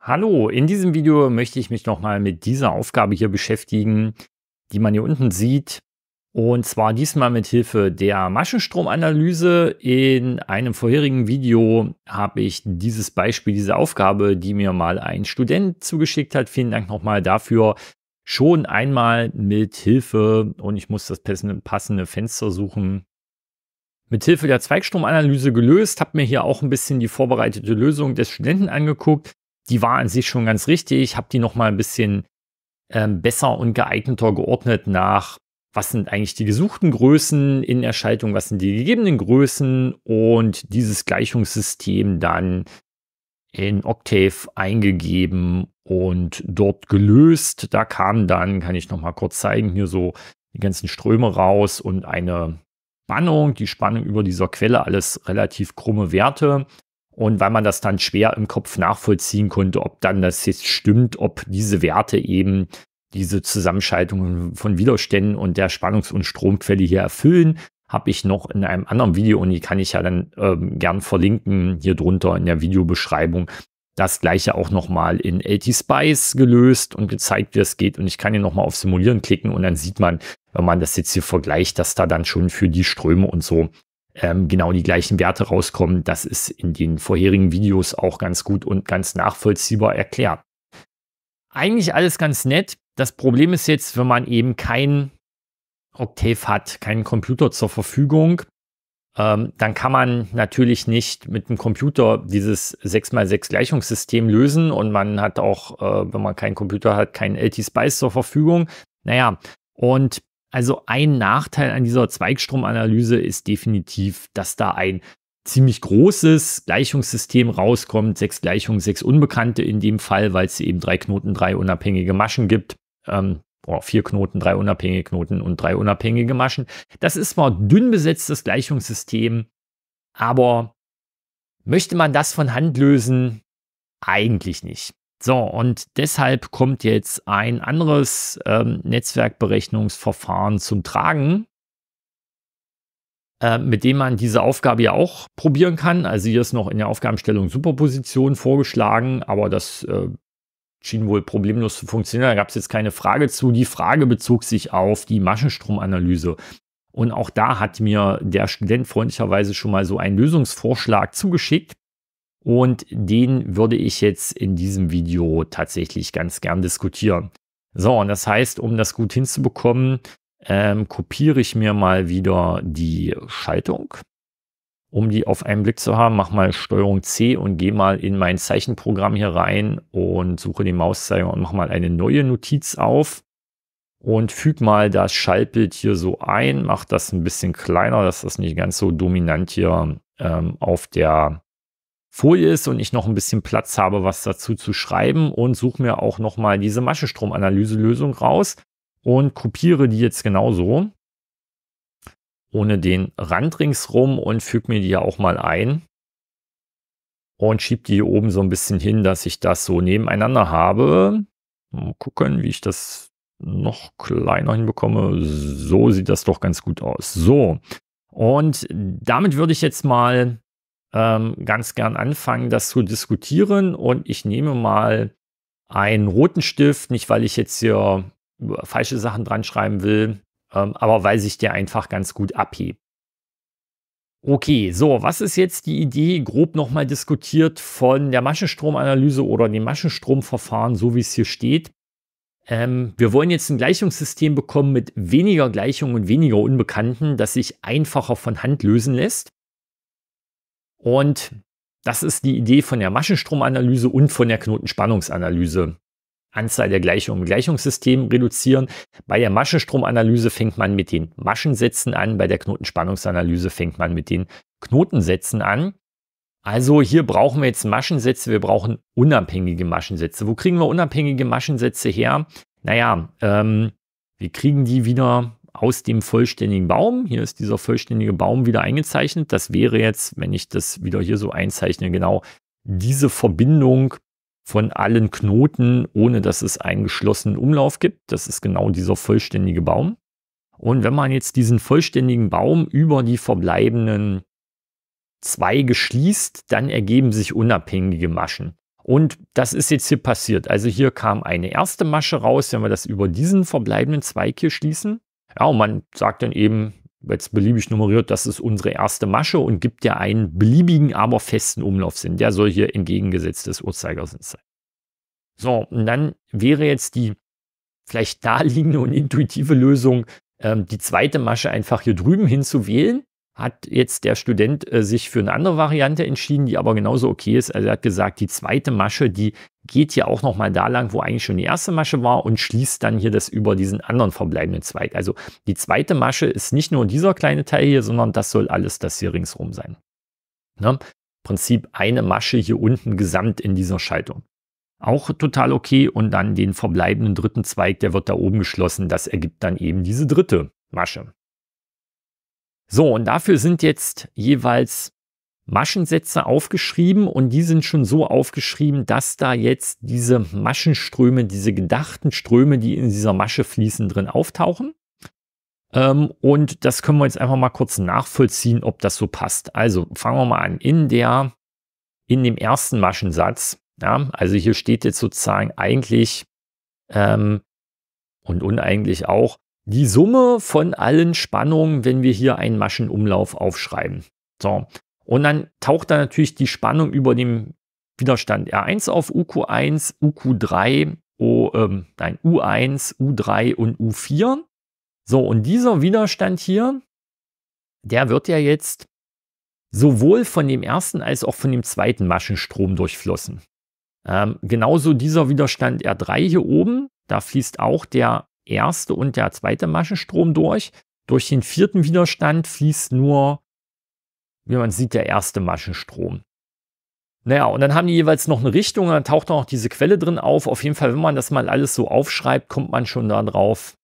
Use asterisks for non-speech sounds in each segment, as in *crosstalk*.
Hallo, in diesem Video möchte ich mich nochmal mit dieser Aufgabe hier beschäftigen, die man hier unten sieht. Und zwar diesmal mit Hilfe der Maschenstromanalyse. In einem vorherigen Video habe ich dieses Beispiel, diese Aufgabe, die mir mal ein Student zugeschickt hat. Vielen Dank nochmal dafür. Schon einmal mit Hilfe, und ich muss das passende Fenster suchen, mit Hilfe der Zweigstromanalyse gelöst, habe mir hier auch ein bisschen die vorbereitete Lösung des Studenten angeguckt die war an sich schon ganz richtig, Ich habe die nochmal ein bisschen ähm, besser und geeigneter geordnet nach, was sind eigentlich die gesuchten Größen in der Schaltung, was sind die gegebenen Größen und dieses Gleichungssystem dann in Octave eingegeben und dort gelöst. Da kam dann, kann ich noch mal kurz zeigen, hier so die ganzen Ströme raus und eine Spannung, die Spannung über dieser Quelle, alles relativ krumme Werte. Und weil man das dann schwer im Kopf nachvollziehen konnte, ob dann das jetzt stimmt, ob diese Werte eben diese Zusammenschaltungen von Widerständen und der Spannungs- und Stromquelle hier erfüllen, habe ich noch in einem anderen Video und die kann ich ja dann ähm, gern verlinken hier drunter in der Videobeschreibung. Das gleiche auch nochmal in LT-Spice gelöst und gezeigt, wie es geht. Und ich kann hier nochmal auf Simulieren klicken und dann sieht man, wenn man das jetzt hier vergleicht, dass da dann schon für die Ströme und so ähm, genau die gleichen Werte rauskommen. Das ist in den vorherigen Videos auch ganz gut und ganz nachvollziehbar erklärt. Eigentlich alles ganz nett. Das Problem ist jetzt, wenn man eben kein Octave hat, keinen Computer zur Verfügung, ähm, dann kann man natürlich nicht mit dem Computer dieses 6x6 Gleichungssystem lösen und man hat auch, äh, wenn man keinen Computer hat, keinen LT-Spice zur Verfügung. Naja, und also ein Nachteil an dieser Zweigstromanalyse ist definitiv, dass da ein ziemlich großes Gleichungssystem rauskommt. Sechs Gleichungen, sechs Unbekannte in dem Fall, weil es eben drei Knoten, drei unabhängige Maschen gibt. Ähm, oh, vier Knoten, drei unabhängige Knoten und drei unabhängige Maschen. Das ist zwar dünn besetztes Gleichungssystem, aber möchte man das von Hand lösen? Eigentlich nicht. So, und deshalb kommt jetzt ein anderes ähm, Netzwerkberechnungsverfahren zum Tragen, äh, mit dem man diese Aufgabe ja auch probieren kann. Also hier ist noch in der Aufgabenstellung Superposition vorgeschlagen, aber das äh, schien wohl problemlos zu funktionieren. Da gab es jetzt keine Frage zu. Die Frage bezog sich auf die Maschenstromanalyse. Und auch da hat mir der Student freundlicherweise schon mal so einen Lösungsvorschlag zugeschickt. Und den würde ich jetzt in diesem Video tatsächlich ganz gern diskutieren. So, und das heißt, um das gut hinzubekommen, ähm, kopiere ich mir mal wieder die Schaltung, um die auf einen Blick zu haben. Mach mal Steuerung C und gehe mal in mein Zeichenprogramm hier rein und suche den Mauszeiger und mach mal eine neue Notiz auf und füge mal das Schaltbild hier so ein. Mach das ein bisschen kleiner, dass das nicht ganz so dominant hier ähm, auf der Folie ist und ich noch ein bisschen Platz habe, was dazu zu schreiben und suche mir auch nochmal diese Maschestromanalyse-Lösung raus und kopiere die jetzt genauso ohne den Rand ringsrum und füge mir die ja auch mal ein und schiebe die hier oben so ein bisschen hin, dass ich das so nebeneinander habe. Mal gucken, wie ich das noch kleiner hinbekomme. So sieht das doch ganz gut aus. So, und damit würde ich jetzt mal ähm, ganz gern anfangen, das zu diskutieren. Und ich nehme mal einen roten Stift, nicht weil ich jetzt hier äh, falsche Sachen dran schreiben will, ähm, aber weil sich der einfach ganz gut abhebt. Okay, so, was ist jetzt die Idee, grob nochmal diskutiert von der Maschenstromanalyse oder dem Maschenstromverfahren, so wie es hier steht? Ähm, wir wollen jetzt ein Gleichungssystem bekommen mit weniger Gleichungen und weniger Unbekannten, das sich einfacher von Hand lösen lässt. Und das ist die Idee von der Maschenstromanalyse und von der Knotenspannungsanalyse. Anzahl der Gleichungen im Gleichungssystem reduzieren. Bei der Maschenstromanalyse fängt man mit den Maschensätzen an, bei der Knotenspannungsanalyse fängt man mit den Knotensätzen an. Also hier brauchen wir jetzt Maschensätze, wir brauchen unabhängige Maschensätze. Wo kriegen wir unabhängige Maschensätze her? Naja, ähm, wir kriegen die wieder aus dem vollständigen Baum. Hier ist dieser vollständige Baum wieder eingezeichnet. Das wäre jetzt, wenn ich das wieder hier so einzeichne, genau diese Verbindung von allen Knoten, ohne dass es einen geschlossenen Umlauf gibt. Das ist genau dieser vollständige Baum. Und wenn man jetzt diesen vollständigen Baum über die verbleibenden Zweige schließt, dann ergeben sich unabhängige Maschen. Und das ist jetzt hier passiert. Also hier kam eine erste Masche raus, wenn wir das über diesen verbleibenden Zweig hier schließen. Ja, und man sagt dann eben, jetzt beliebig nummeriert, das ist unsere erste Masche und gibt ja einen beliebigen, aber festen Umlaufsinn. Der soll hier entgegengesetzt des Uhrzeigersinns sein. So, und dann wäre jetzt die vielleicht naheliegende und intuitive Lösung, ähm, die zweite Masche einfach hier drüben hinzuwählen hat jetzt der Student äh, sich für eine andere Variante entschieden, die aber genauso okay ist. Also er hat gesagt, die zweite Masche, die geht hier auch nochmal da lang, wo eigentlich schon die erste Masche war und schließt dann hier das über diesen anderen verbleibenden Zweig. Also die zweite Masche ist nicht nur dieser kleine Teil hier, sondern das soll alles das hier ringsrum sein. Ne? Prinzip eine Masche hier unten gesamt in dieser Schaltung. Auch total okay und dann den verbleibenden dritten Zweig, der wird da oben geschlossen. Das ergibt dann eben diese dritte Masche. So, und dafür sind jetzt jeweils Maschensätze aufgeschrieben und die sind schon so aufgeschrieben, dass da jetzt diese Maschenströme, diese gedachten Ströme, die in dieser Masche fließen, drin auftauchen. Ähm, und das können wir jetzt einfach mal kurz nachvollziehen, ob das so passt. Also fangen wir mal an. In der, in dem ersten Maschensatz, ja, also hier steht jetzt sozusagen eigentlich ähm, und uneigentlich auch, die Summe von allen Spannungen, wenn wir hier einen Maschenumlauf aufschreiben. So. Und dann taucht da natürlich die Spannung über dem Widerstand R1 auf, UQ1, UQ3, o, ähm, nein, U1, U3 und U4. So, und dieser Widerstand hier, der wird ja jetzt sowohl von dem ersten als auch von dem zweiten Maschenstrom durchflossen. Ähm, genauso dieser Widerstand R3 hier oben, da fließt auch der erste und der zweite Maschenstrom durch. Durch den vierten Widerstand fließt nur, wie man sieht, der erste Maschenstrom. Naja, und dann haben die jeweils noch eine Richtung, und dann taucht auch diese Quelle drin auf. Auf jeden Fall, wenn man das mal alles so aufschreibt, kommt man schon darauf,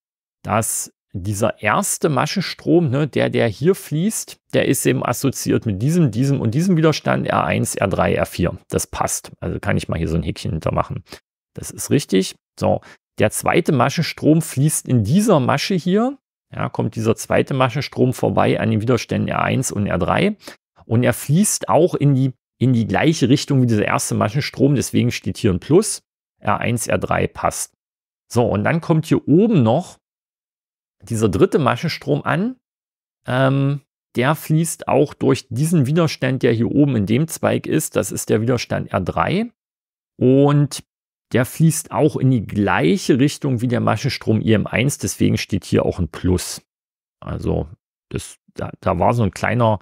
dass dieser erste Maschenstrom, ne, der, der hier fließt, der ist eben assoziiert mit diesem, diesem und diesem Widerstand R1, R3, R4. Das passt. Also kann ich mal hier so ein Häkchen hintermachen. Das ist richtig. So, der zweite Maschenstrom fließt in dieser Masche hier, ja, kommt dieser zweite Maschenstrom vorbei an den Widerständen R1 und R3 und er fließt auch in die, in die gleiche Richtung wie dieser erste Maschenstrom, deswegen steht hier ein Plus, R1, R3 passt. So, und dann kommt hier oben noch dieser dritte Maschenstrom an, ähm, der fließt auch durch diesen Widerstand, der hier oben in dem Zweig ist, das ist der Widerstand R3 und der fließt auch in die gleiche Richtung wie der Maschenstrom IM1, deswegen steht hier auch ein Plus. Also das, da, da war so ein kleiner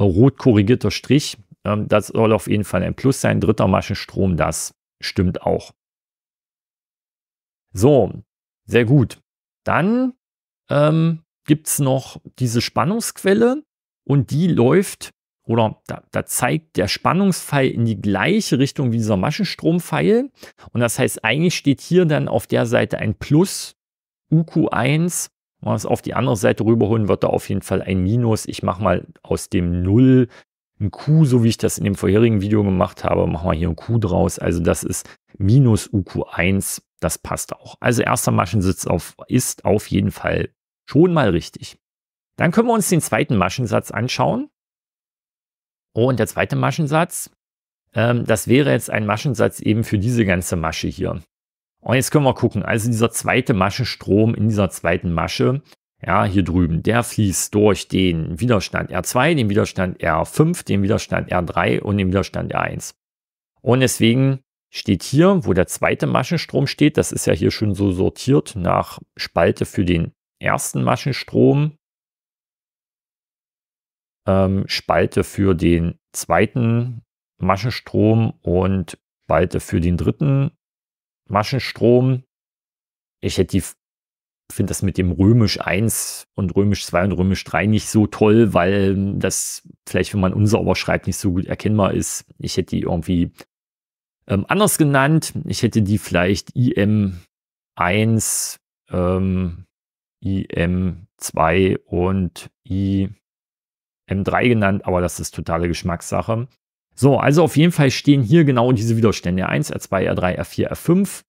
rot korrigierter Strich. Ähm, das soll auf jeden Fall ein Plus sein. Dritter Maschenstrom, das stimmt auch. So, sehr gut. Dann ähm, gibt es noch diese Spannungsquelle und die läuft oder da, da, zeigt der Spannungspfeil in die gleiche Richtung wie dieser Maschenstrompfeil. Und das heißt, eigentlich steht hier dann auf der Seite ein Plus UQ1. Wenn wir es auf die andere Seite rüberholen, wird da auf jeden Fall ein Minus. Ich mache mal aus dem 0 ein Q, so wie ich das in dem vorherigen Video gemacht habe, machen wir hier ein Q draus. Also das ist minus UQ1. Das passt auch. Also erster Maschensitz auf, ist auf jeden Fall schon mal richtig. Dann können wir uns den zweiten Maschensatz anschauen. Oh, und der zweite Maschensatz, ähm, das wäre jetzt ein Maschensatz eben für diese ganze Masche hier. Und jetzt können wir gucken, also dieser zweite Maschenstrom in dieser zweiten Masche, ja, hier drüben, der fließt durch den Widerstand R2, den Widerstand R5, den Widerstand R3 und den Widerstand R1. Und deswegen steht hier, wo der zweite Maschenstrom steht, das ist ja hier schon so sortiert nach Spalte für den ersten Maschenstrom, ähm, Spalte für den zweiten Maschenstrom und Spalte für den dritten Maschenstrom. Ich hätte die finde das mit dem Römisch 1 und Römisch 2 und Römisch 3 nicht so toll, weil das vielleicht, wenn man unsauber schreibt, nicht so gut erkennbar ist. Ich hätte die irgendwie ähm, anders genannt. Ich hätte die vielleicht IM1, ähm, IM2 und I M3 genannt, aber das ist totale Geschmackssache. So, also auf jeden Fall stehen hier genau diese Widerstände R1, R2, R3, R4, R5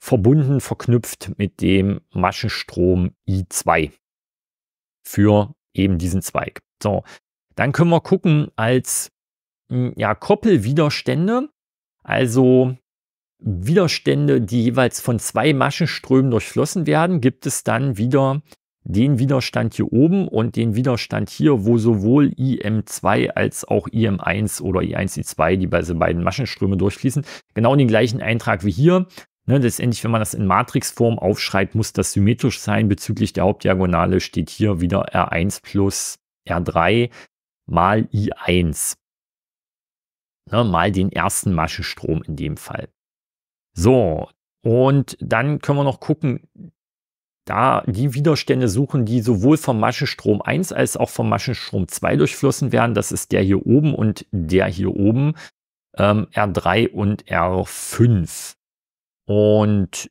verbunden, verknüpft mit dem Maschenstrom I2 für eben diesen Zweig. So, dann können wir gucken als hm, ja, Koppelwiderstände, also Widerstände, die jeweils von zwei Maschenströmen durchflossen werden, gibt es dann wieder den Widerstand hier oben und den Widerstand hier, wo sowohl IM2 als auch IM1 oder I1I2, die bei diesen beiden Maschenströme durchfließen, genau den gleichen Eintrag wie hier. Ne, letztendlich, wenn man das in Matrixform aufschreibt, muss das symmetrisch sein. Bezüglich der Hauptdiagonale steht hier wieder R1 plus R3 mal I1. Ne, mal den ersten Maschenstrom in dem Fall. So, und dann können wir noch gucken, da die Widerstände suchen, die sowohl vom Maschenstrom 1 als auch vom Maschenstrom 2 durchflossen werden. Das ist der hier oben und der hier oben, ähm, R3 und R5. Und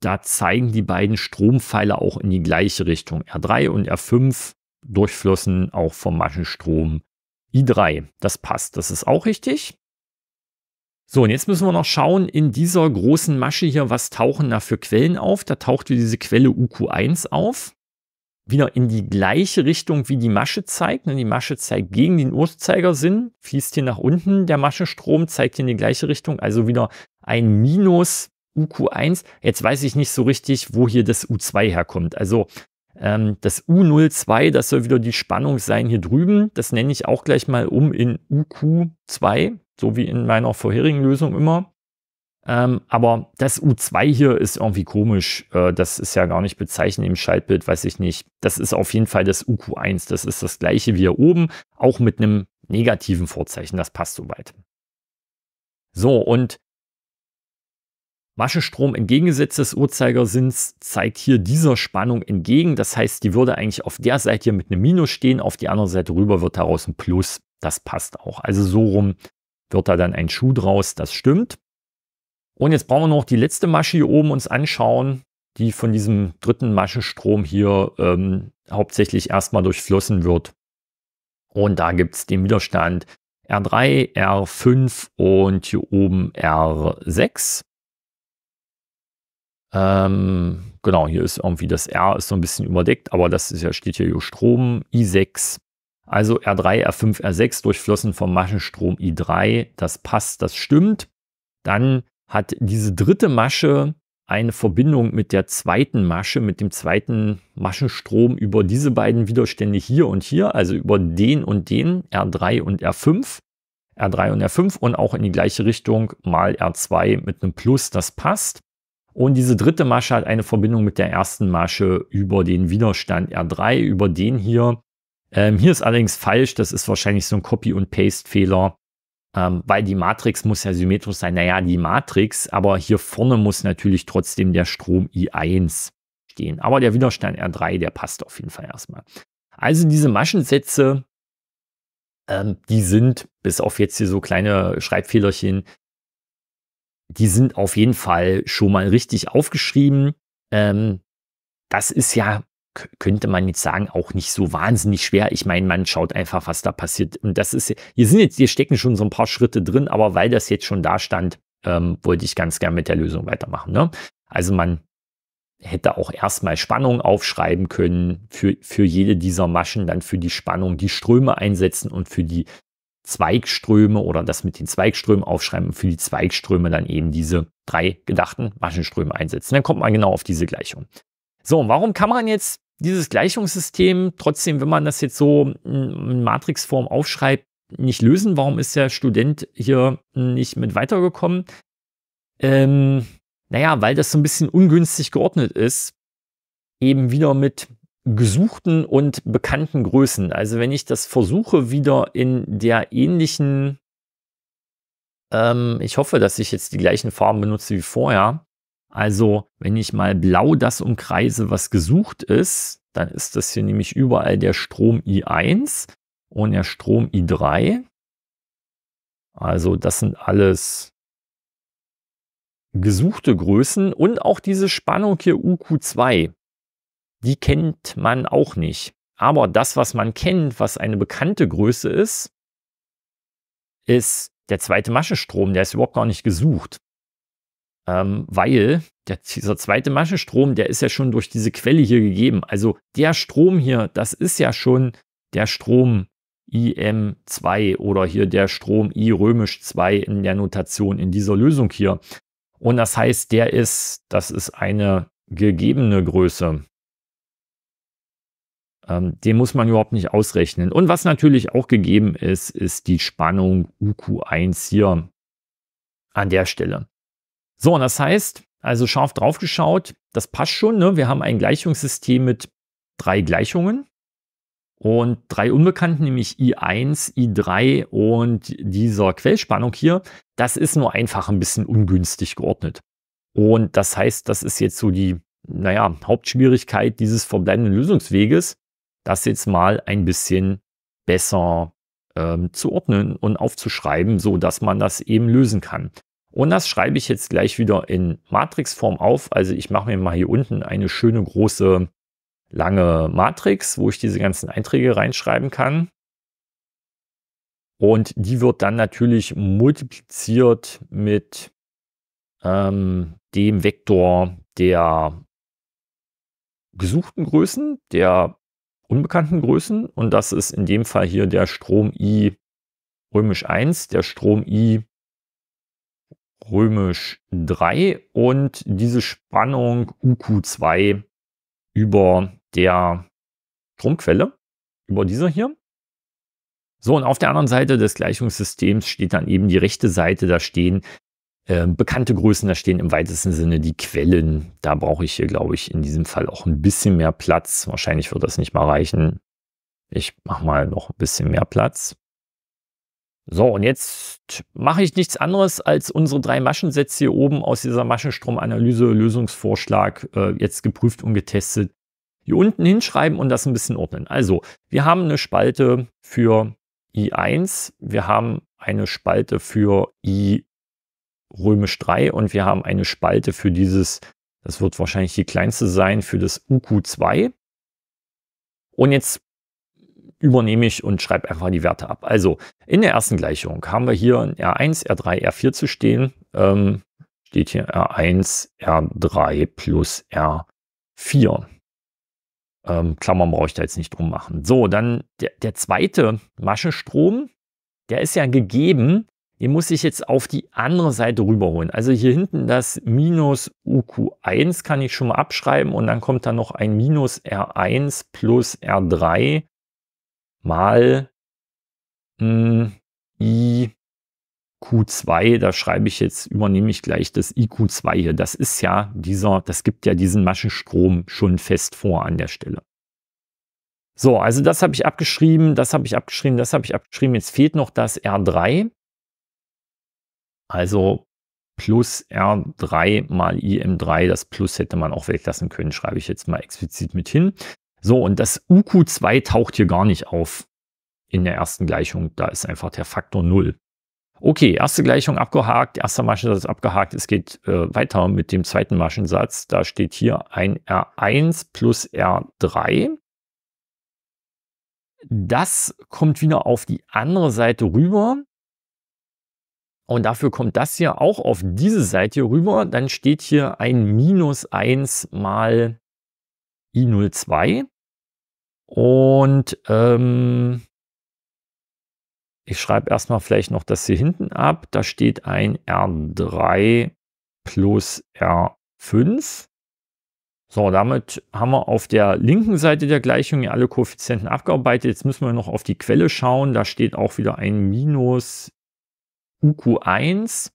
da zeigen die beiden Strompfeile auch in die gleiche Richtung. R3 und R5 durchflossen auch vom Maschenstrom I3. Das passt, das ist auch richtig. So, und jetzt müssen wir noch schauen, in dieser großen Masche hier, was tauchen da für Quellen auf? Da taucht wieder diese Quelle UQ1 auf. Wieder in die gleiche Richtung, wie die Masche zeigt. Ne? Die Masche zeigt gegen den Uhrzeigersinn, fließt hier nach unten der Maschenstrom, zeigt hier in die gleiche Richtung. Also wieder ein Minus UQ1. Jetzt weiß ich nicht so richtig, wo hier das U2 herkommt. Also ähm, das U02, das soll wieder die Spannung sein hier drüben. Das nenne ich auch gleich mal um in UQ2, so wie in meiner vorherigen Lösung immer. Ähm, aber das U2 hier ist irgendwie komisch. Äh, das ist ja gar nicht bezeichnet im Schaltbild, weiß ich nicht. Das ist auf jeden Fall das UQ1. Das ist das gleiche wie hier oben, auch mit einem negativen Vorzeichen. Das passt soweit. So, und Maschenstrom entgegengesetzt des Uhrzeigersinns zeigt hier dieser Spannung entgegen. Das heißt, die würde eigentlich auf der Seite hier mit einem Minus stehen, auf die andere Seite rüber wird daraus ein Plus. Das passt auch. Also so rum wird da dann ein Schuh draus, das stimmt. Und jetzt brauchen wir noch die letzte Masche hier oben uns anschauen, die von diesem dritten Maschenstrom hier ähm, hauptsächlich erstmal durchflossen wird. Und da gibt es den Widerstand R3, R5 und hier oben R6. Ähm, genau, hier ist irgendwie das R ist so ein bisschen überdeckt, aber das ist ja, steht hier Strom I6. Also R3, R5, R6 durchflossen vom Maschenstrom I3. Das passt, das stimmt. Dann hat diese dritte Masche eine Verbindung mit der zweiten Masche, mit dem zweiten Maschenstrom über diese beiden Widerstände hier und hier, also über den und den, R3 und R5, R3 und R5 und auch in die gleiche Richtung mal R2 mit einem Plus, das passt. Und diese dritte Masche hat eine Verbindung mit der ersten Masche über den Widerstand R3, über den hier. Ähm, hier ist allerdings falsch, das ist wahrscheinlich so ein Copy- und Paste-Fehler, ähm, weil die Matrix muss ja symmetrisch sein. Naja, die Matrix, aber hier vorne muss natürlich trotzdem der Strom I1 stehen. Aber der Widerstand R3, der passt auf jeden Fall erstmal. Also diese Maschensätze, ähm, die sind, bis auf jetzt hier so kleine Schreibfehlerchen, die sind auf jeden Fall schon mal richtig aufgeschrieben. Ähm, das ist ja, könnte man jetzt sagen, auch nicht so wahnsinnig schwer. Ich meine, man schaut einfach, was da passiert. Und das ist, hier sind jetzt, hier stecken schon so ein paar Schritte drin, aber weil das jetzt schon da stand, ähm, wollte ich ganz gern mit der Lösung weitermachen. Ne? Also man hätte auch erstmal Spannung aufschreiben können für, für jede dieser Maschen, dann für die Spannung die Ströme einsetzen und für die Zweigströme oder das mit den Zweigströmen aufschreiben und für die Zweigströme dann eben diese drei gedachten Maschenströme einsetzen. Dann kommt man genau auf diese Gleichung. So, warum kann man jetzt dieses Gleichungssystem trotzdem, wenn man das jetzt so in Matrixform aufschreibt, nicht lösen? Warum ist der Student hier nicht mit weitergekommen? Ähm, naja, weil das so ein bisschen ungünstig geordnet ist. Eben wieder mit gesuchten und bekannten Größen. Also wenn ich das versuche, wieder in der ähnlichen, ähm, ich hoffe, dass ich jetzt die gleichen Farben benutze wie vorher. Also wenn ich mal blau das umkreise, was gesucht ist, dann ist das hier nämlich überall der Strom I1 und der Strom I3. Also das sind alles gesuchte Größen und auch diese Spannung hier UQ2 die kennt man auch nicht. Aber das, was man kennt, was eine bekannte Größe ist, ist der zweite Maschenstrom. Der ist überhaupt gar nicht gesucht. Ähm, weil der, dieser zweite Maschenstrom, der ist ja schon durch diese Quelle hier gegeben. Also der Strom hier, das ist ja schon der Strom IM2 oder hier der Strom I römisch 2 in der Notation in dieser Lösung hier. Und das heißt, der ist, das ist eine gegebene Größe. Ähm, den muss man überhaupt nicht ausrechnen. Und was natürlich auch gegeben ist, ist die Spannung UQ1 hier an der Stelle. So, und das heißt, also scharf drauf geschaut, das passt schon. Ne? Wir haben ein Gleichungssystem mit drei Gleichungen und drei Unbekannten, nämlich I1, I3 und dieser Quellspannung hier. Das ist nur einfach ein bisschen ungünstig geordnet. Und das heißt, das ist jetzt so die, naja, Hauptschwierigkeit dieses verbleibenden Lösungsweges das jetzt mal ein bisschen besser ähm, zu ordnen und aufzuschreiben, so dass man das eben lösen kann. Und das schreibe ich jetzt gleich wieder in Matrixform auf. Also ich mache mir mal hier unten eine schöne große lange Matrix, wo ich diese ganzen Einträge reinschreiben kann. Und die wird dann natürlich multipliziert mit ähm, dem Vektor der gesuchten Größen, der unbekannten Größen. Und das ist in dem Fall hier der Strom I römisch 1, der Strom I römisch 3 und diese Spannung UQ2 über der Stromquelle, über dieser hier. So, und auf der anderen Seite des Gleichungssystems steht dann eben die rechte Seite, da stehen ähm, bekannte Größen, da stehen im weitesten Sinne die Quellen. Da brauche ich hier, glaube ich, in diesem Fall auch ein bisschen mehr Platz. Wahrscheinlich wird das nicht mal reichen. Ich mache mal noch ein bisschen mehr Platz. So, und jetzt mache ich nichts anderes, als unsere drei Maschensätze hier oben aus dieser Maschenstromanalyse Lösungsvorschlag äh, jetzt geprüft und getestet hier unten hinschreiben und das ein bisschen ordnen. Also, wir haben eine Spalte für I1, wir haben eine Spalte für I 2 römisch 3 und wir haben eine Spalte für dieses, das wird wahrscheinlich die kleinste sein, für das UQ2. Und jetzt übernehme ich und schreibe einfach die Werte ab. Also in der ersten Gleichung haben wir hier ein R1, R3, R4 zu stehen. Ähm, steht hier R1, R3 plus R4. Ähm, Klammern brauche ich da jetzt nicht drum machen. So, dann der, der zweite Maschenstrom, der ist ja gegeben den muss ich jetzt auf die andere Seite rüberholen. Also hier hinten das minus UQ1 kann ich schon mal abschreiben und dann kommt da noch ein minus R1 plus R3 mal mh, hm, IQ2. Da schreibe ich jetzt, übernehme ich gleich das IQ2 hier. Das ist ja dieser, das gibt ja diesen Maschenstrom schon fest vor an der Stelle. So, also das habe ich abgeschrieben, das habe ich abgeschrieben, das habe ich abgeschrieben. Jetzt fehlt noch das R3. Also plus R3 mal IM3, das Plus hätte man auch weglassen können, schreibe ich jetzt mal explizit mit hin. So, und das UQ2 taucht hier gar nicht auf in der ersten Gleichung. Da ist einfach der Faktor 0. Okay, erste Gleichung abgehakt, erster Maschensatz abgehakt. Es geht äh, weiter mit dem zweiten Maschensatz. Da steht hier ein R1 plus R3. Das kommt wieder auf die andere Seite rüber. Und dafür kommt das hier auch auf diese Seite rüber. Dann steht hier ein minus 1 mal i02. Und ähm, ich schreibe erstmal vielleicht noch das hier hinten ab. Da steht ein R3 plus R5. So, damit haben wir auf der linken Seite der Gleichung alle Koeffizienten abgearbeitet. Jetzt müssen wir noch auf die Quelle schauen. Da steht auch wieder ein Minus UQ1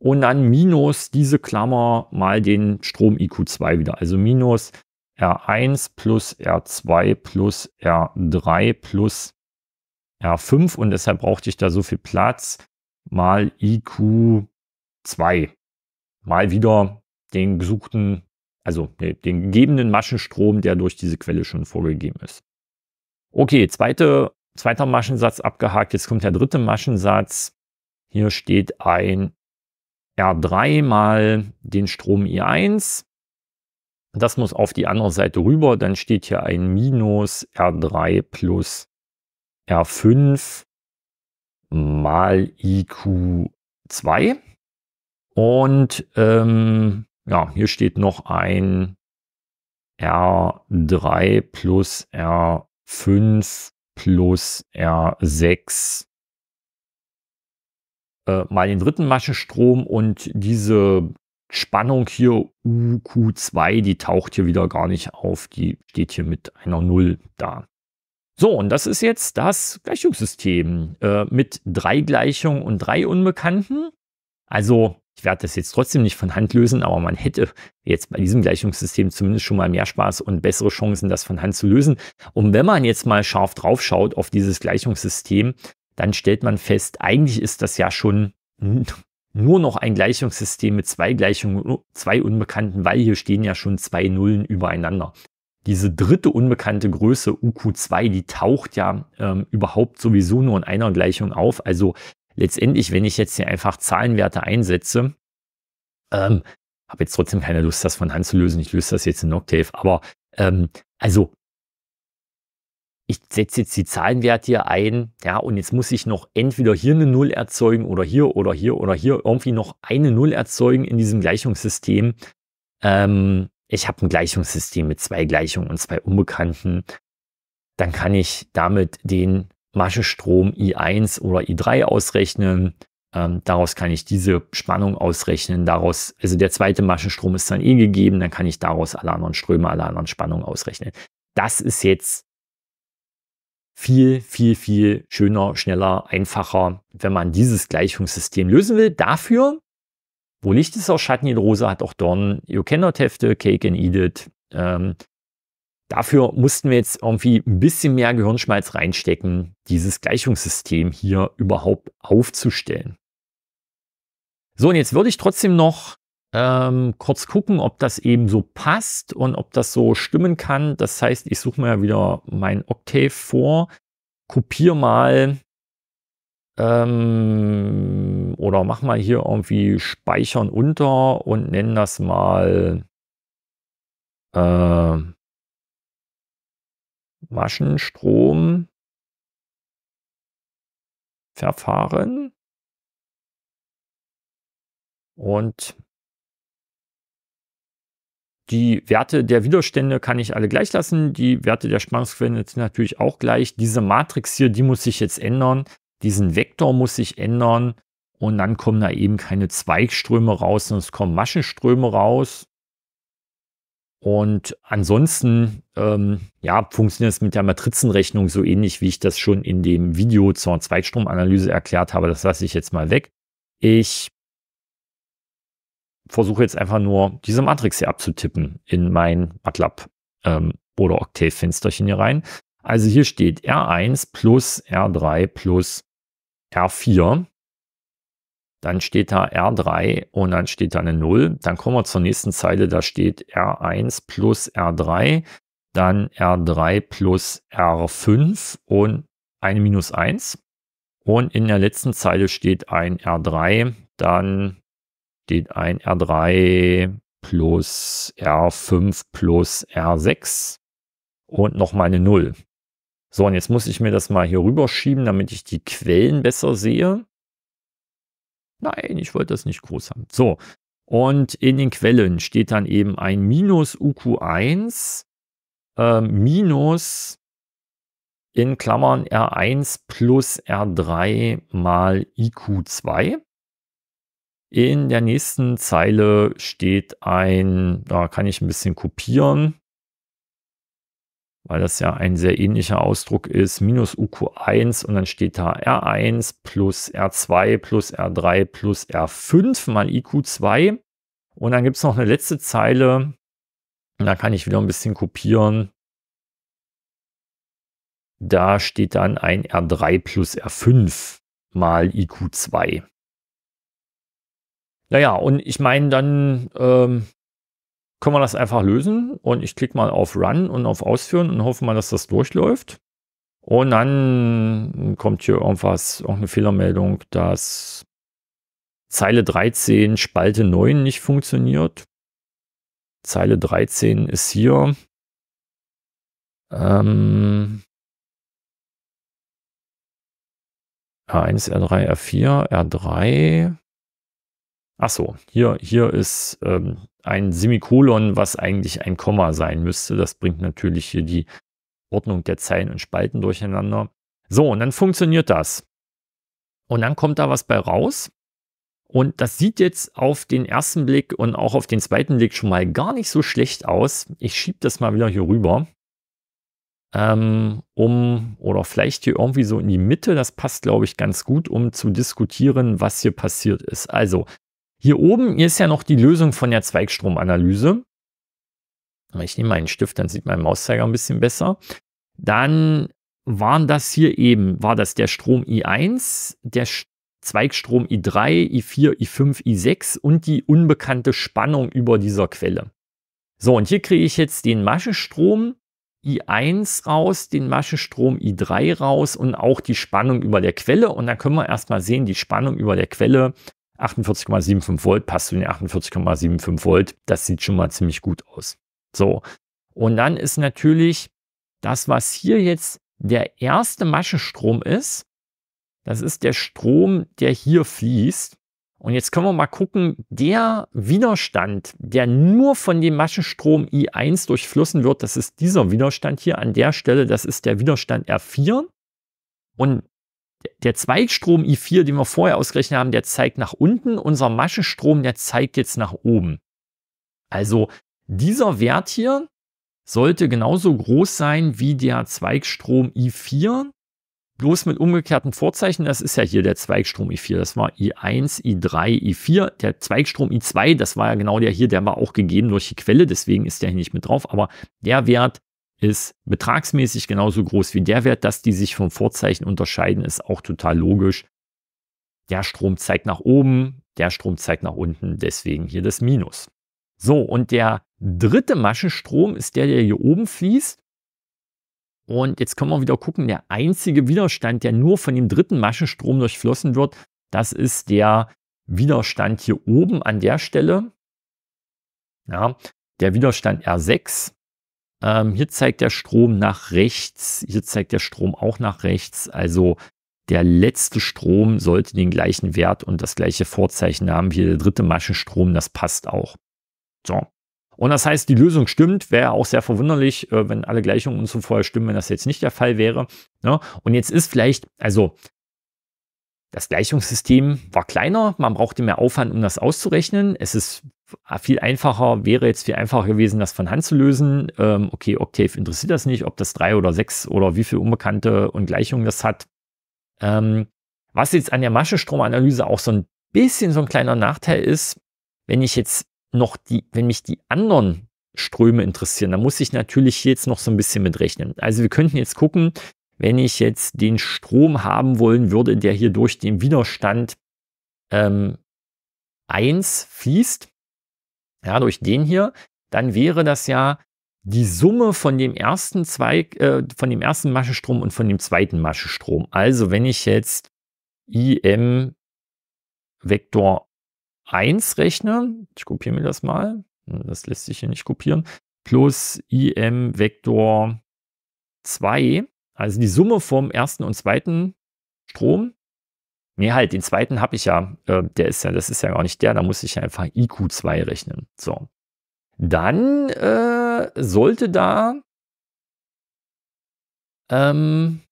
und dann minus diese Klammer mal den Strom IQ2 wieder. Also minus R1 plus R2 plus R3 plus R5 und deshalb brauchte ich da so viel Platz mal IQ2 mal wieder den gesuchten, also den gegebenen Maschenstrom, der durch diese Quelle schon vorgegeben ist. Okay, zweite, zweiter Maschensatz abgehakt. Jetzt kommt der dritte Maschensatz. Hier steht ein R3 mal den Strom I1. Das muss auf die andere Seite rüber. Dann steht hier ein Minus R3 plus R5 mal IQ2. Und ähm, ja, hier steht noch ein R3 plus R5 plus R6 äh, mal den dritten Maschenstrom und diese Spannung hier UQ2, die taucht hier wieder gar nicht auf. Die steht hier mit einer Null da. So, und das ist jetzt das Gleichungssystem äh, mit drei Gleichungen und drei Unbekannten. Also, ich werde das jetzt trotzdem nicht von Hand lösen, aber man hätte jetzt bei diesem Gleichungssystem zumindest schon mal mehr Spaß und bessere Chancen, das von Hand zu lösen. Und wenn man jetzt mal scharf drauf schaut auf dieses Gleichungssystem, dann stellt man fest, eigentlich ist das ja schon nur noch ein Gleichungssystem mit zwei Gleichungen, zwei Unbekannten, weil hier stehen ja schon zwei Nullen übereinander. Diese dritte unbekannte Größe UQ2, die taucht ja ähm, überhaupt sowieso nur in einer Gleichung auf. Also letztendlich, wenn ich jetzt hier einfach Zahlenwerte einsetze, ähm, habe jetzt trotzdem keine Lust, das von Hand zu lösen. Ich löse das jetzt in Noctave. aber ähm, also ich setze jetzt die Zahlenwerte hier ein, ja, und jetzt muss ich noch entweder hier eine Null erzeugen oder hier oder hier oder hier irgendwie noch eine Null erzeugen in diesem Gleichungssystem. Ähm, ich habe ein Gleichungssystem mit zwei Gleichungen und zwei Unbekannten. Dann kann ich damit den Maschestrom I1 oder I3 ausrechnen. Ähm, daraus kann ich diese Spannung ausrechnen. Daraus, also der zweite Maschenstrom ist dann eh gegeben. Dann kann ich daraus alle anderen Ströme, alle anderen Spannungen ausrechnen. Das ist jetzt viel, viel, viel schöner, schneller, einfacher, wenn man dieses Gleichungssystem lösen will. Dafür, wo Licht ist, auch Schatten, jede Rose hat auch Dornen. You cannot have the cake and eat it. Ähm, dafür mussten wir jetzt irgendwie ein bisschen mehr Gehirnschmalz reinstecken, dieses Gleichungssystem hier überhaupt aufzustellen. So, und jetzt würde ich trotzdem noch ähm, kurz gucken, ob das eben so passt und ob das so stimmen kann. Das heißt, ich suche mir wieder mein Octave vor, kopiere mal ähm, oder mach mal hier irgendwie Speichern unter und nenne das mal äh, Maschenstrom Verfahren und die Werte der Widerstände kann ich alle gleich lassen. Die Werte der Spannungsquellen sind natürlich auch gleich. Diese Matrix hier, die muss sich jetzt ändern. Diesen Vektor muss sich ändern. Und dann kommen da eben keine Zweigströme raus, sondern es kommen Maschenströme raus. Und ansonsten ähm, ja, funktioniert es mit der Matrizenrechnung so ähnlich, wie ich das schon in dem Video zur Zweigstromanalyse erklärt habe. Das lasse ich jetzt mal weg. Ich versuche jetzt einfach nur diese Matrix hier abzutippen in mein MATLAB ähm, oder Octave-Fensterchen hier rein. Also hier steht R1 plus R3 plus R4. Dann steht da R3 und dann steht da eine 0. Dann kommen wir zur nächsten Zeile, da steht R1 plus R3, dann R3 plus R5 und eine minus 1. Und in der letzten Zeile steht ein R3, dann steht ein R3 plus R5 plus R6 und nochmal eine 0. So, und jetzt muss ich mir das mal hier rüberschieben, damit ich die Quellen besser sehe. Nein, ich wollte das nicht groß haben. So, und in den Quellen steht dann eben ein minus UQ1 äh, minus in Klammern R1 plus R3 mal IQ2. In der nächsten Zeile steht ein, da kann ich ein bisschen kopieren, weil das ja ein sehr ähnlicher Ausdruck ist, minus UQ1 und dann steht da R1 plus R2 plus R3 plus R5 mal IQ2. Und dann gibt es noch eine letzte Zeile, da kann ich wieder ein bisschen kopieren. Da steht dann ein R3 plus R5 mal IQ2. Naja, und ich meine, dann ähm, können wir das einfach lösen. Und ich klicke mal auf Run und auf Ausführen und hoffe mal, dass das durchläuft. Und dann kommt hier irgendwas, auch eine Fehlermeldung, dass Zeile 13, Spalte 9 nicht funktioniert. Zeile 13 ist hier. Ähm, R1, R3, R4, R3. Ach so, hier, hier ist ähm, ein Semikolon, was eigentlich ein Komma sein müsste. Das bringt natürlich hier die Ordnung der Zeilen und Spalten durcheinander. So, und dann funktioniert das. Und dann kommt da was bei raus. Und das sieht jetzt auf den ersten Blick und auch auf den zweiten Blick schon mal gar nicht so schlecht aus. Ich schiebe das mal wieder hier rüber. Ähm, um, oder vielleicht hier irgendwie so in die Mitte, das passt, glaube ich, ganz gut, um zu diskutieren, was hier passiert ist. Also, hier oben ist ja noch die Lösung von der Zweigstromanalyse. Ich nehme meinen Stift, dann sieht mein Mauszeiger ein bisschen besser. Dann waren das hier eben, war das der Strom I1, der Zweigstrom I3, I4, I5, I6 und die unbekannte Spannung über dieser Quelle. So, und hier kriege ich jetzt den Maschenstrom I1 raus, den Maschenstrom I3 raus und auch die Spannung über der Quelle. Und dann können wir erstmal sehen, die Spannung über der Quelle 48,75 Volt passt zu den 48,75 Volt. Das sieht schon mal ziemlich gut aus. So. Und dann ist natürlich das, was hier jetzt der erste Maschenstrom ist. Das ist der Strom, der hier fließt. Und jetzt können wir mal gucken, der Widerstand, der nur von dem Maschenstrom I1 durchflossen wird, das ist dieser Widerstand hier an der Stelle, das ist der Widerstand R4. Und der Zweigstrom I4, den wir vorher ausgerechnet haben, der zeigt nach unten. Unser Maschenstrom, der zeigt jetzt nach oben. Also dieser Wert hier sollte genauso groß sein wie der Zweigstrom I4. Bloß mit umgekehrten Vorzeichen, das ist ja hier der Zweigstrom I4, das war I1, I3, I4. Der Zweigstrom I2, das war ja genau der hier, der war auch gegeben durch die Quelle, deswegen ist der hier nicht mit drauf. Aber der Wert ist betragsmäßig genauso groß wie der Wert, dass die sich vom Vorzeichen unterscheiden, ist auch total logisch. Der Strom zeigt nach oben, der Strom zeigt nach unten, deswegen hier das Minus. So, und der dritte Maschenstrom ist der, der hier oben fließt. Und jetzt können wir wieder gucken, der einzige Widerstand, der nur von dem dritten Maschenstrom durchflossen wird, das ist der Widerstand hier oben an der Stelle. Ja, der Widerstand R6, ähm, hier zeigt der Strom nach rechts, hier zeigt der Strom auch nach rechts. Also der letzte Strom sollte den gleichen Wert und das gleiche Vorzeichen haben. wie der dritte Maschenstrom, das passt auch. So. Und das heißt, die Lösung stimmt. Wäre auch sehr verwunderlich, äh, wenn alle Gleichungen uns so vorher stimmen, wenn das jetzt nicht der Fall wäre. Ne? Und jetzt ist vielleicht, also das Gleichungssystem war kleiner, man brauchte mehr Aufwand, um das auszurechnen. Es ist Ah, viel einfacher, wäre jetzt viel einfacher gewesen, das von Hand zu lösen. Ähm, okay, Octave interessiert das nicht, ob das drei oder sechs oder wie viele Unbekannte und Gleichungen das hat. Ähm, was jetzt an der Maschestromanalyse auch so ein bisschen so ein kleiner Nachteil ist, wenn ich jetzt noch die, wenn mich die anderen Ströme interessieren, dann muss ich natürlich jetzt noch so ein bisschen mitrechnen. Also wir könnten jetzt gucken, wenn ich jetzt den Strom haben wollen würde, der hier durch den Widerstand ähm, 1 fließt, ja, durch den hier, dann wäre das ja die Summe von dem ersten Zweig, äh, von dem ersten Maschenstrom und von dem zweiten Maschenstrom. Also wenn ich jetzt IM Vektor 1 rechne, ich kopiere mir das mal, das lässt sich hier nicht kopieren, plus IM Vektor 2, also die Summe vom ersten und zweiten Strom, Nee, halt, den zweiten habe ich ja. Äh, der ist ja, das ist ja gar nicht der, da muss ich ja einfach IQ2 rechnen. So. Dann äh, sollte da ähm,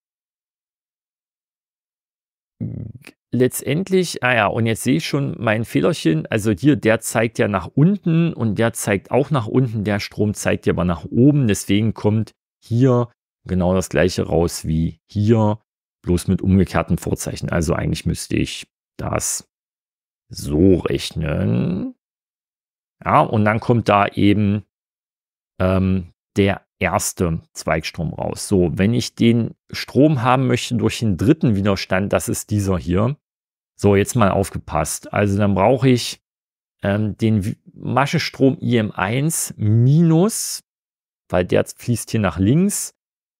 letztendlich, ah ja, und jetzt sehe ich schon mein Fehlerchen. Also hier, der zeigt ja nach unten und der zeigt auch nach unten. Der Strom zeigt ja aber nach oben. Deswegen kommt hier genau das gleiche raus wie hier bloß mit umgekehrten Vorzeichen. Also eigentlich müsste ich das so rechnen. Ja, und dann kommt da eben ähm, der erste Zweigstrom raus. So, wenn ich den Strom haben möchte durch den dritten Widerstand, das ist dieser hier. So, jetzt mal aufgepasst. Also dann brauche ich ähm, den Maschestrom IM1 minus, weil der fließt hier nach links,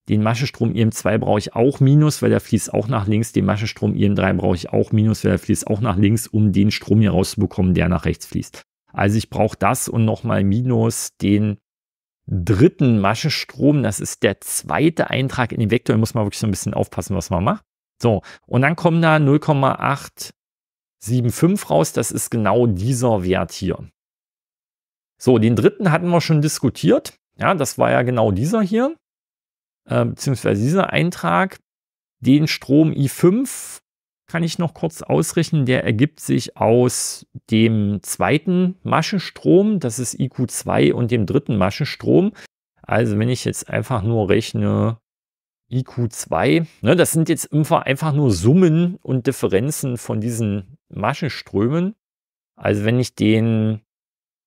den Maschestrom IM2 brauche ich auch minus, weil der fließt auch nach links. Den Maschestrom IM3 brauche ich auch minus, weil der fließt auch nach links, um den Strom hier rauszubekommen, der nach rechts fließt. Also ich brauche das und nochmal minus den dritten Maschestrom. Das ist der zweite Eintrag in den Vektor. Da muss man wirklich so ein bisschen aufpassen, was man macht. So, und dann kommen da 0,875 raus. Das ist genau dieser Wert hier. So, den dritten hatten wir schon diskutiert. Ja, das war ja genau dieser hier äh, beziehungsweise dieser Eintrag, den Strom I5 kann ich noch kurz ausrechnen, der ergibt sich aus dem zweiten Maschenstrom, das ist IQ2 und dem dritten Maschenstrom. Also wenn ich jetzt einfach nur rechne IQ2, ne, das sind jetzt einfach nur Summen und Differenzen von diesen Maschenströmen. Also wenn ich den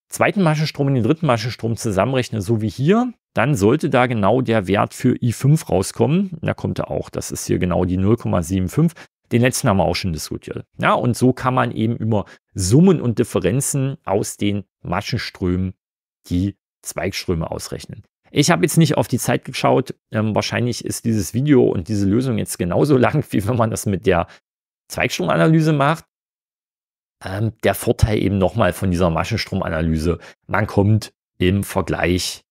zweiten Maschenstrom und den dritten Maschenstrom zusammenrechne, so wie hier, dann sollte da genau der Wert für i5 rauskommen. Da kommt er auch. Das ist hier genau die 0,75. Den letzten haben wir auch schon diskutiert. Ja, und so kann man eben über Summen und Differenzen aus den Maschenströmen die Zweigströme ausrechnen. Ich habe jetzt nicht auf die Zeit geschaut. Ähm, wahrscheinlich ist dieses Video und diese Lösung jetzt genauso *laughs* lang, wie wenn man das mit der Zweigstromanalyse macht. Ähm, der Vorteil eben nochmal von dieser Maschenstromanalyse, man kommt im Vergleich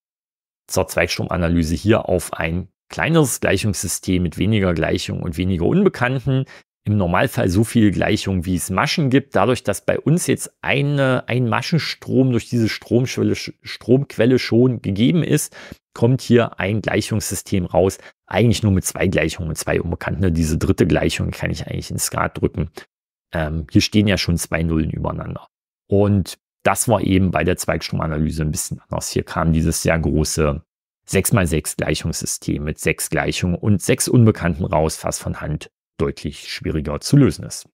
zur Zweigstromanalyse hier auf ein kleineres Gleichungssystem mit weniger Gleichungen und weniger Unbekannten. Im Normalfall so viele Gleichungen, wie es Maschen gibt. Dadurch, dass bei uns jetzt eine, ein Maschenstrom durch diese Stromquelle schon gegeben ist, kommt hier ein Gleichungssystem raus. Eigentlich nur mit zwei Gleichungen, mit zwei Unbekannten. Ne, diese dritte Gleichung kann ich eigentlich ins Grad drücken. Ähm, hier stehen ja schon zwei Nullen übereinander. Und das war eben bei der Zweigstromanalyse ein bisschen anders. Hier kam dieses sehr große 6x6 Gleichungssystem mit sechs Gleichungen und sechs Unbekannten raus, was von Hand deutlich schwieriger zu lösen ist.